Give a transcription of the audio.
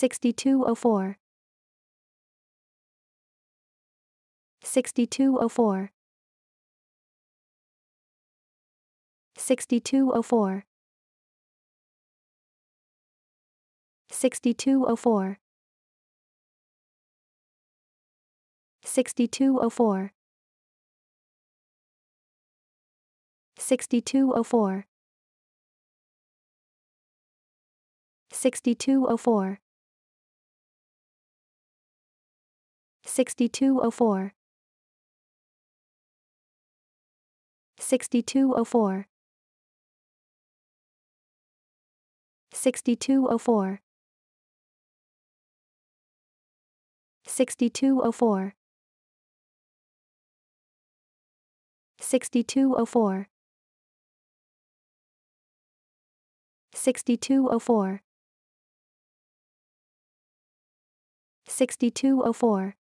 6204 6204 6204 6204 6204 6204 6204 6204 6204 6204 6204 6204 6204 6204